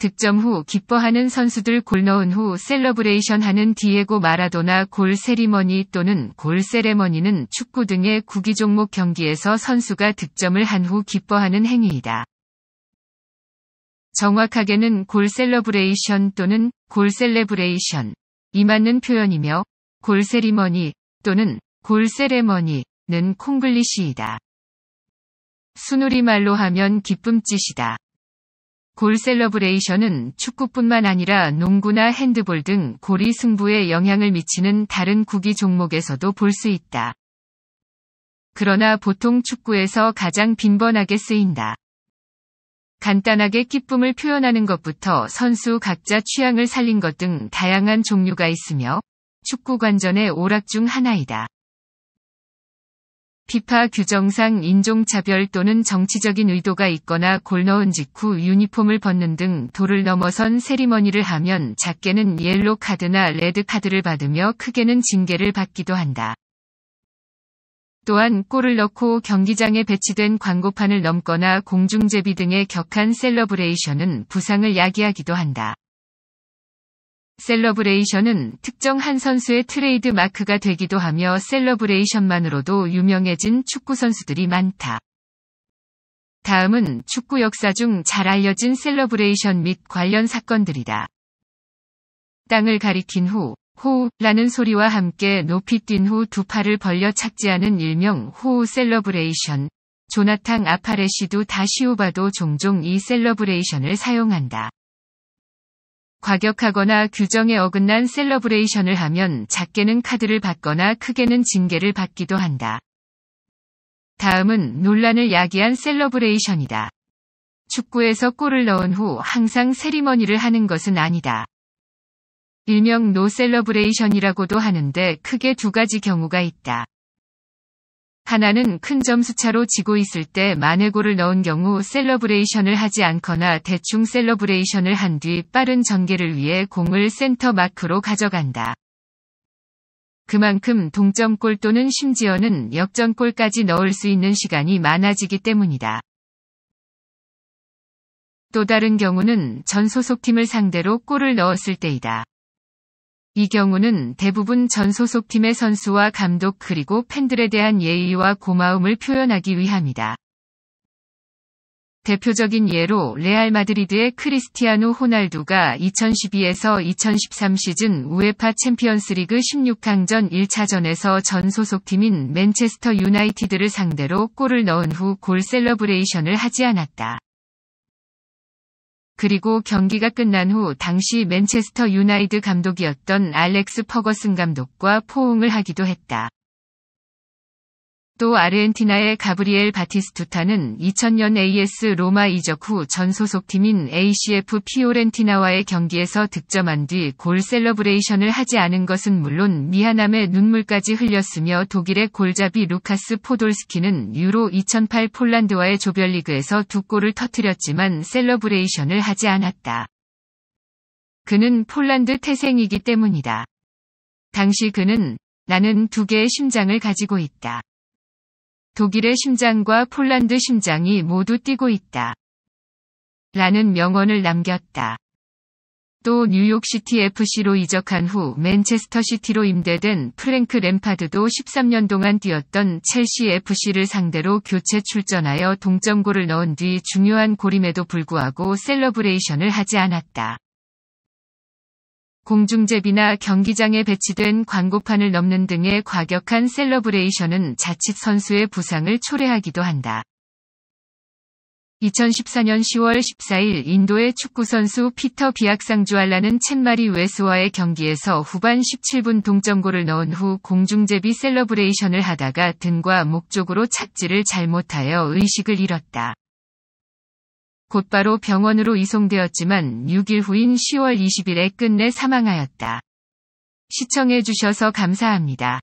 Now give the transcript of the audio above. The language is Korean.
득점 후 기뻐하는 선수들 골 넣은 후 셀러브레이션 하는 디에고 마라도나 골 세리머니 또는 골 세레머니는 축구 등의 구기 종목 경기에서 선수가 득점을 한 후 기뻐하는 행위이다. 정확하게는 골 셀러브레이션 또는 골 셀레브레이션 이 맞는 표현이며 골 세리머니 또는 골 세레머니는 콩글리시이다. 수누리말로 하면 기쁨짓이다. 골 셀러브레이션은 축구뿐만 아니라 농구나 핸드볼 등 골이 승부에 영향을 미치는 다른 구기 종목에서도 볼 수 있다. 그러나 보통 축구에서 가장 빈번하게 쓰인다. 간단하게 기쁨을 표현하는 것부터 선수 각자 취향을 살린 것 등 다양한 종류가 있으며 축구 관전의 오락 중 하나이다. 피파 규정상 인종차별 또는 정치적인 의도가 있거나 골 넣은 직후 유니폼을 벗는 등 도를 넘어선 세리머니를 하면 작게는 옐로 카드나 레드 카드를 받으며 크게는 징계를 받기도 한다. 또한 골을 넣고 경기장에 배치된 광고판을 넘거나 공중제비 등의 격한 셀러브레이션은 부상을 야기하기도 한다. 셀러브레이션은 특정 한 선수의 트레이드 마크가 되기도 하며 셀러브레이션만으로도 유명해진 축구 선수들이 많다. 다음은 축구 역사 중 잘 알려진 셀러브레이션 및 관련 사건들이다. 땅을 가리킨 후, 호우라는 소리와 함께 높이 뛴 후 두 팔을 벌려 착지하는 일명 호우 셀러브레이션, 조나탕 아파레시도 다시오바도 종종 이 셀러브레이션을 사용한다. 과격하거나 규정에 어긋난 셀러브레이션을 하면 작게는 카드를 받거나 크게는 징계를 받기도 한다. 다음은 논란을 야기한 셀러브레이션이다. 축구에서 골을 넣은 후 항상 세리머니를 하는 것은 아니다. 일명 노 셀러브레이션이라고도 하는데 크게 두 가지 경우가 있다. 하나는 큰 점수차로 지고 있을 때 만회골을 넣은 경우 셀러브레이션을 하지 않거나 대충 셀러브레이션을 한 뒤 빠른 전개를 위해 공을 센터 마크로 가져간다. 그만큼 동점골 또는 심지어는 역전골까지 넣을 수 있는 시간이 많아지기 때문이다. 또 다른 경우는 전 소속팀을 상대로 골을 넣었을 때이다. 이 경우는 대부분 전 소속팀의 선수와 감독 그리고 팬들에 대한 예의와 고마움을 표현하기 위함이다. 대표적인 예로 레알 마드리드의 크리스티아노 호날두가 2012에서 2013 시즌 우에파 챔피언스리그 16강전 1차전에서 전 소속팀인 맨체스터 유나이티드를 상대로 골을 넣은 후 골 셀러브레이션을 하지 않았다. 그리고 경기가 끝난 후 당시 맨체스터 유나이드 감독이었던 알렉스 퍼거슨 감독과 포옹을 하기도 했다. 또 아르헨티나의 가브리엘 바티스투타는 2000년 AS 로마 이적 후 전 소속팀인 ACF 피오렌티나와의 경기에서 득점한 뒤 골 셀러브레이션을 하지 않은 것은 물론 미안함에 눈물까지 흘렸으며 독일의 골잡이 루카스 포돌스키는 유로 2008 폴란드와의 조별리그에서 두 골을 터뜨렸지만 셀러브레이션을 하지 않았다. 그는 폴란드 태생이기 때문이다. 당시 그는 나는 두 개의 심장을 가지고 있다. 독일의 심장과 폴란드 심장이 모두 뛰고 있다. 라는 명언을 남겼다. 또 뉴욕시티 FC로 이적한 후 맨체스터시티로 임대된 프랭크 램파드도 13년 동안 뛰었던 첼시 FC를 상대로 교체 출전하여 동점골을 넣은 뒤 중요한 고림에도 불구하고 셀러브레이션을 하지 않았다. 공중제비나 경기장에 배치된 광고판을 넘는 등의 과격한 셀러브레이션은 자칫 선수의 부상을 초래하기도 한다. 2014년 10월 14일 인도의 축구선수 피터 비악상주알라는 챗마리 웨스와의 경기에서 후반 17분 동점골을 넣은 후 공중제비 셀러브레이션을 하다가 등과 목 쪽으로 착지를 잘못하여 의식을 잃었다. 곧바로 병원으로 이송되었지만 6일 후인 10월 20일에 끝내 사망하였다. 시청해주셔서 감사합니다.